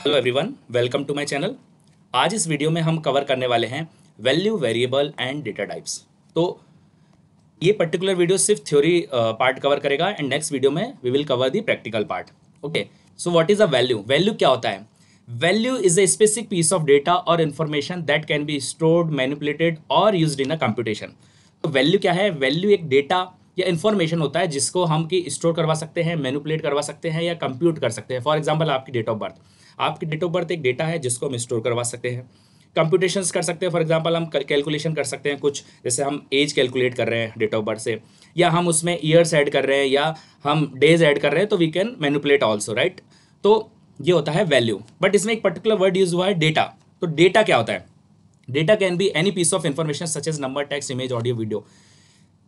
Hello everyone welcome to my channel आज इस video में हम कवर करने वाले हैं value variable and data types तो ये पर्टिकुलर वीडियो सिर्फ थ्योरी पार्ट कवर करेगा एंड नेक्स्ट वीडियो में we will cover the practical part okay so what is a value value क्या होता है value is a specific piece of data और information that can be stored manipulated और use in a computation तो value क्या है value एक data या इन्फॉर्मेशन होता है जिसको हम कि स्टोर करवा सकते हैं मैनिपुलेट करवा सकते हैं या कंप्यूट कर सकते हैं फॉर एग्जाम्पल आपकी डेट ऑफ बर्थ आपकी डेट ऑफ बर्थ एक डेटा है जिसको हम स्टोर करवा सकते हैं कंप्यूटेशन कर सकते हैं फॉर एग्जाम्पल हम कैलकुलेशन कर सकते हैं कुछ जैसे हम एज कैलकुलेट कर रहे हैं डेट ऑफ बर्थ से या हम उसमें ईयर्स ऐड कर रहे हैं या हम डेज ऐड कर रहे हैं तो we can manipulate also right तो ये होता है वैल्यू बट इसमें एक पर्टिकुलर वर्ड यूज हुआ है डेटा तो डेटा क्या होता है data can be any piece of information such as number text image audio video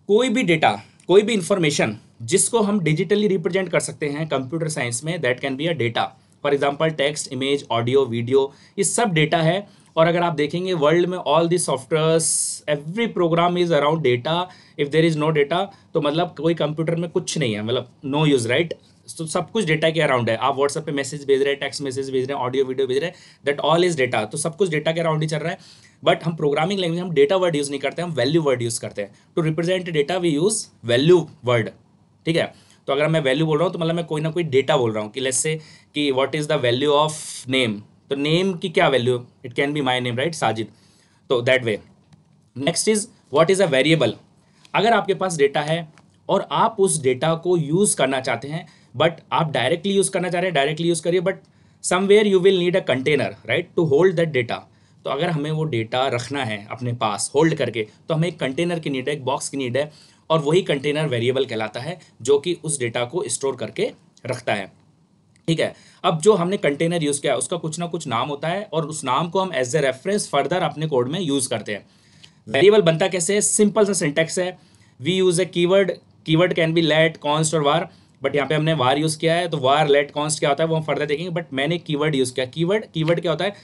कोई भी डेटा कोई भी इंफॉर्मेशन जिसको हम डिजिटली रिप्रेजेंट कर सकते हैं कंप्यूटर साइंस में that can be a data for example text image audio video ये सब डेटा है और अगर आप देखेंगे वर्ल्ड में all the softwares every program is around data if there is no data तो मतलब कोई कंप्यूटर में कुछ नहीं है मतलब नो यूज़ राइट तो सब कुछ डेटा के अराउंड है आप व्हाट्सएप पे मैसेज भेज रहे हैं टेक्स्ट मैसेज भेज रहे हैं ऑडियो वीडियो भेज रहे हैं दैट ऑल इज डेटा तो सब कुछ डेटा के अराउंड ही चल रहा है बट हम प्रोग्रामिंग लैंग्वेज हम डेटा वर्ड यूज़ नहीं करते हम वैल्यू वर्ड यूज़ करते हैं to represent data we use value word ठीक है तो अगर मैं वैल्यू बोल रहा हूँ तो मतलब मैं कोई ना कोई डेटा बोल रहा हूँ कि लेट्स से कि what is the value of name तो नेम की क्या value it can be my name right Sajid तो that way next is what is a variable अगर आपके पास डेटा है और आप उस डेटा को यूज़ करना चाहते हैं बट आप डायरेक्टली यूज़ करना चाह रहे हैं डायरेक्टली यूज़ करिए but somewhere you will need a container right to hold that data तो अगर हमें वो डेटा रखना है अपने पास होल्ड करके तो हमें एक कंटेनर की नीड है एक बॉक्स की नीड है और वही कंटेनर वेरिएबल कहलाता है जो कि उस डेटा को स्टोर करके रखता है ठीक है अब जो हमने कंटेनर यूज़ किया उसका कुछ ना कुछ नाम होता है और उस नाम को हम एज ए रेफरेंस फर्दर अपने कोड में यूज़ करते हैं वेरिएबल बनता कैसे है सिंपल सा सिंटेक्स है we use a keyword keyword can be let const और वार बट यहाँ पे हमने वार यूज़ किया है तो वार लेट कॉन्स्ट क्या होता है वो हम फर्दर देखेंगे बट मैंने कीवर्ड यूज़ किया कीवर्ड कीवर्ड क्या होता है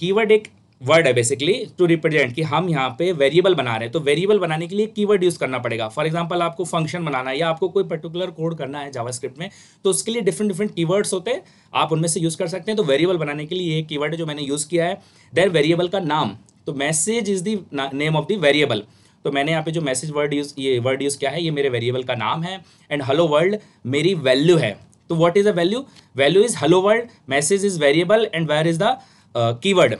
कीवर्ड एक वर्ड है बेसिकली टू रिप्रेजेंट कि हम यहाँ पे वेरिएबल बना रहे हैं तो वेरिएबल बनाने के लिए कीवर्ड यूज़ करना पड़ेगा फॉर एग्जांपल आपको फंक्शन बनाना है या आपको कोई पर्टिकुलर कोड करना है जावास्क्रिप्ट में तो उसके लिए डिफरेंट डिफरेंट कीवर्ड्स होते हैं आप उनमें से यूज़ कर सकते हैं तो वेरिएबल बनाने के लिए ये की है जो मैंने यूज़ किया है देन वेरिएबल का नाम तो message is the name of the variable तो मैंने यहाँ पे जो मैसेज वर्ड यूज़ ये वर्ड यूज़ किया है ये मेरे वेरिएबल का नाम है एंड हेलो वर्ल्ड मेरी वैल्यू है तो what is the value value is hello world message is variable and where is the keyword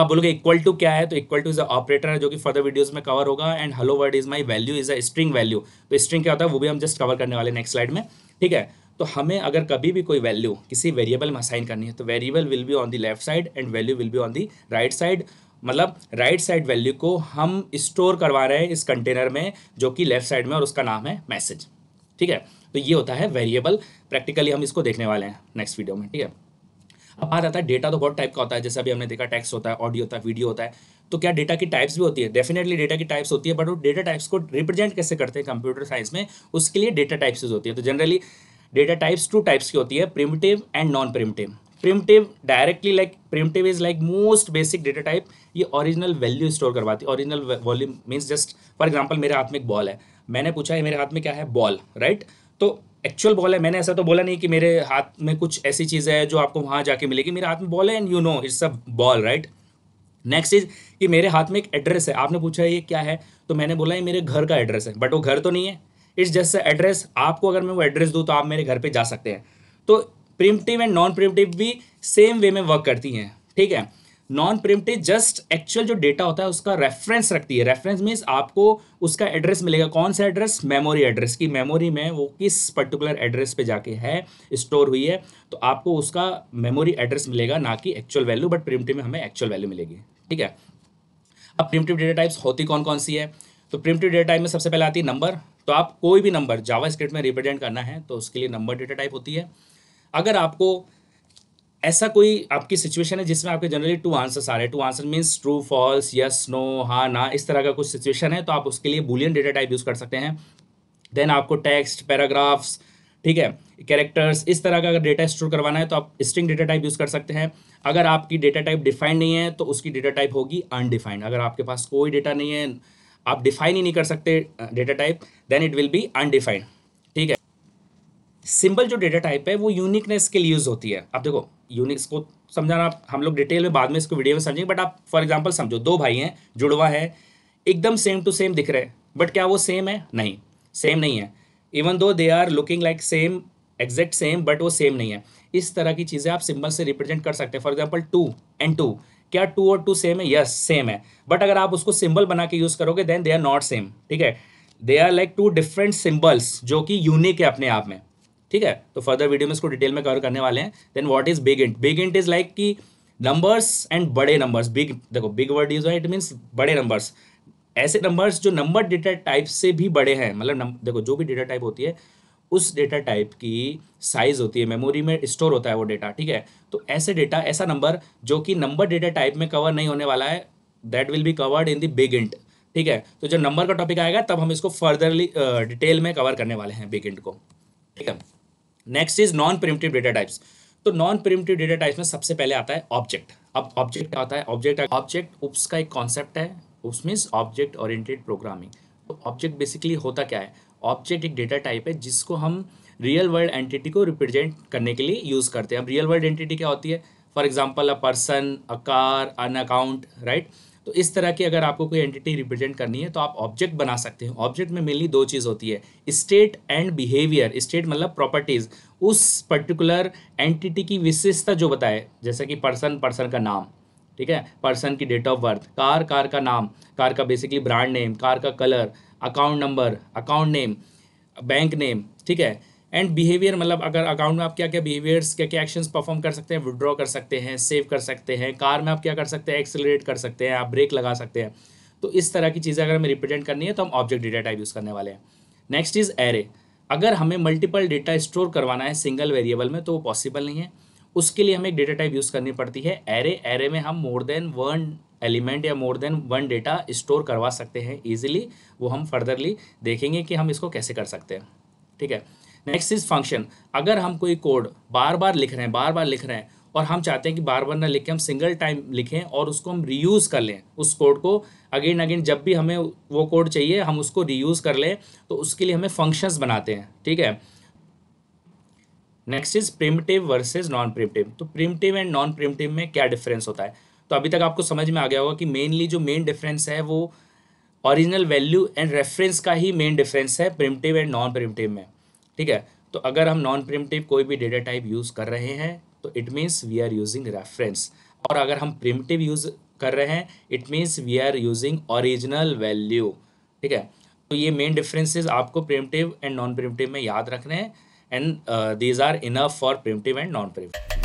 आप बोलोगे इक्वल टू क्या है तो इक्वल टू इज ऑपरेटर है जो कि फर्दर वीडियोस में कवर होगा and hello word is my value is a string value तो स्ट्रिंग क्या होता है वो भी हम जस्ट कवर करने वाले नेक्स्ट स्लाइड में ठीक है तो हमें अगर कभी भी कोई वैल्यू किसी वेरिएबल में असाइन करनी है तो variable will be on the left side and value will be on the right side मतलब राइट साइड वैल्यू को हम स्टोर करवा रहे हैं इस कंटेनर में जो कि लेफ्ट साइड में और उसका नाम है मैसेज ठीक है तो ये होता है वेरिएबल प्रैक्टिकली हम इसको देखने वाले हैं नेक्स्ट वीडियो में ठीक है अब बात आता है डेटा तो बहुत टाइप का होता है जैसे अभी हमने देखा टेक्स्ट होता है ऑडियो होता है वीडियो होता है तो क्या डेटा की टाइप्स भी होती है डेफिनेटली डेटा की टाइप्स होती है बट वो डेटा टाइप्स को रिप्रेजेंट कैसे करते हैं कंप्यूटर साइंस में उसके लिए डेटा टाइप्स होती है तो generally data types two types की होती है primitive and non primitive primitive directly like primitive is like most basic data type ये ओरिजिनल वैल्यू स्टोर करवाती है original volume means just for example मेरे हाथ में एक बॉल है मैंने पूछा है मेरे हाथ में क्या है बॉल राइट right? तो एक्चुअल बॉल है मैंने ऐसा तो बोला नहीं कि मेरे हाथ में कुछ ऐसी चीज़ है जो आपको वहाँ जाके मिलेगी मेरे हाथ में बॉल है and you know it's a ball right next is कि मेरे हाथ में एक एड्रेस है आपने पूछा ये क्या है तो मैंने बोला ये मेरे घर का एड्रेस है बट वो घर तो नहीं है इट्स जस्ट एड्रेस आपको अगर मैं वो एड्रेस दूँ तो आप मेरे घर पर जा सकते हैं तो प्रिमटिव एंड नॉन प्रिमटिव भी सेम वे में वर्क करती हैं ठीक है नॉन प्रिमटिव जस्ट एक्चुअल जो डेटा होता है उसका रेफरेंस रखती है रेफरेंस मीन्स आपको उसका एड्रेस मिलेगा कौन सा एड्रेस मेमोरी एड्रेस की मेमोरी में वो किस पर्टिकुलर एड्रेस पे जाके है स्टोर हुई है तो आपको उसका मेमोरी एड्रेस मिलेगा ना कि एक्चुअल वैल्यू बट प्रिमटिव में हमें एक्चुअल वैल्यू मिलेगी ठीक है अब प्रिमटिव डेटा टाइप्स होती कौन कौन सी है तो प्रिमटिव डेटा टाइप में सबसे पहले आती है नंबर तो आप कोई भी नंबर जावा में रिप्रेजेंट करना है तो उसके लिए नंबर डेटा टाइप होती है अगर आपको ऐसा कोई आपकी सिचुएशन है जिसमें आपके जनरली टू आंसर्स आ रहे हैं two answer means true false yes no हाँ ना इस तरह का कुछ सिचुएशन है तो आप उसके लिए बुलियन डेटा टाइप यूज़ कर सकते हैं देन आपको टेक्स्ट पैराग्राफ्स ठीक है कैरेक्टर्स इस तरह का अगर डेटा स्टोर करवाना है तो आप स्ट्रिंग डेटा टाइप यूज़ कर सकते हैं अगर आपकी डेटा टाइप डिफाइंड नहीं है तो उसकी डेटा टाइप होगी अनडिफाइंड अगर आपके पास कोई डेटा नहीं है आप डिफाइन ही नहीं कर सकते data type then it will be undefined symbol जो डेटा टाइप है वो यूनिकनेस के लिए यूज़ होती है आप देखो यूनिक्स को समझाना हम लोग डिटेल में बाद में इसको वीडियो में समझेंगे बट आप फॉर एग्जाम्पल समझो दो भाई हैं जुड़वा है एकदम सेम टू सेम दिख रहे हैं बट क्या वो सेम है नहीं सेम नहीं है even though they are looking like same exact same but वो सेम नहीं है इस तरह की चीज़ें आप सिंबल से रिप्रेजेंट कर सकते हैं for example two and two क्या टू और टू सेम है यस yes, सेम है बट अगर आप उसको सिंबल बना के यूज़ करोगे then they are not same ठीक है they are like two different symbols जो कि यूनिक है अपने आप में ठीक है तो फर्दर वीडियो में इसको डिटेल में कवर करने वाले हैं then what is big int big int is like कि नंबर्स एंड बड़े नंबर्स बिग देखो big word use it means बड़े नंबर्स ऐसे नंबर्स जो नंबर डेटा टाइप से भी बड़े हैं मतलब देखो जो भी डेटा टाइप होती है उस डेटा टाइप की साइज होती है मेमोरी में स्टोर होता है वो डेटा ठीक है तो ऐसे डेटा ऐसा नंबर जो कि नंबर डेटा टाइप में कवर नहीं होने वाला है that will be covered in the big int ठीक है तो जब नंबर का टॉपिक आएगा तब हम इसको फर्दरली डिटेल uh, में कवर करने वाले हैं बिग इंट को ठीक है next is non primitive data types तो नॉन प्रिमटिव डेटा टाइप्स में सबसे पहले आता है ऑब्जेक्ट अब ऑब्जेक्ट क्या होता है ऑब्जेक्ट ऑब्जेक्ट उप्स का एक कॉन्सेप्ट है OOPs means object oriented programming तो ऑब्जेक्ट बेसिकली होता क्या है ऑब्जेक्ट एक डेटा टाइप है जिसको हम रियल वर्ल्ड एंटिटी को रिप्रेजेंट करने के लिए यूज़ करते हैं अब रियल वर्ल्ड एंटिटी क्या होती है for example a person a car an account right तो इस तरह की अगर आपको कोई एंटिटी रिप्रेजेंट करनी है तो आप ऑब्जेक्ट बना सकते हैं ऑब्जेक्ट में मेनली दो चीज़ होती है स्टेट एंड बिहेवियर स्टेट मतलब प्रॉपर्टीज़ उस पर्टिकुलर एंटिटी की विशेषता जो बताए जैसे कि पर्सन पर्सन का नाम ठीक है पर्सन की date of birth car car का नाम कार का बेसिकली ब्रांड नेम कार का colour account number account name bank name ठीक है एंड बिहेवियर मतलब अगर अकाउंट में आप क्या क्या बिहेवियर्स क्या क्या एक्शंस परफॉर्म कर सकते हैं विड्रॉ कर सकते हैं सेव कर सकते हैं कार में आप क्या कर सकते हैं एक्सेलरेट कर सकते हैं आप ब्रेक लगा सकते हैं तो इस तरह की चीज़ें अगर हमें रिप्रेजेंट करनी है तो हम ऑब्जेक्ट डेटा टाइप यूज़ करने वाले हैं नेक्स्ट इज़ एरे अगर हमें मल्टीपल डेटा स्टोर करवाना है सिंगल वेरिएबल में तो वो पॉसिबल नहीं है उसके लिए हमें एक डेटा टाइप यूज़ करनी पड़ती है एरे एरे में हम मोर देन वन एलिमेंट या more than one data store करवा सकते हैं ईजिली वो हम फर्दरली देखेंगे कि हम इसको कैसे कर सकते हैं ठीक है नेक्स्ट इज फंक्शन अगर हम कोई कोड बार बार लिख रहे हैं बार बार लिख रहे हैं और हम चाहते हैं कि बार बार ना लिख के हम सिंगल टाइम लिखें और उसको हम रीयूज़ कर लें उस कोड को अगेन अगेन जब भी हमें वो कोड चाहिए हम उसको रीयूज़ कर लें तो उसके लिए हमें फंक्शंस बनाते हैं ठीक है next is primitive versus non primitive तो प्रिमटिव एंड नॉन प्रिमटिव में क्या डिफरेंस होता है तो अभी तक आपको समझ में आ गया होगा कि मेनली जो मेन डिफरेंस है वो ओरिजिनल वैल्यू एंड रेफरेंस का ही मेन डिफरेंस है प्रिमटिव एंड नॉन प्रिमटिव में ठीक है तो अगर हम नॉन प्रिमटिव कोई भी डेटा टाइप यूज़ कर रहे हैं तो it means we are using reference और अगर हम प्रिमटिव यूज़ कर रहे हैं it means we are using original value ठीक है तो ये मेन डिफरेंसेस आपको प्रिमटिव एंड नॉन प्रिमटिव में याद रखने हैं and these are enough for primitive and non primitive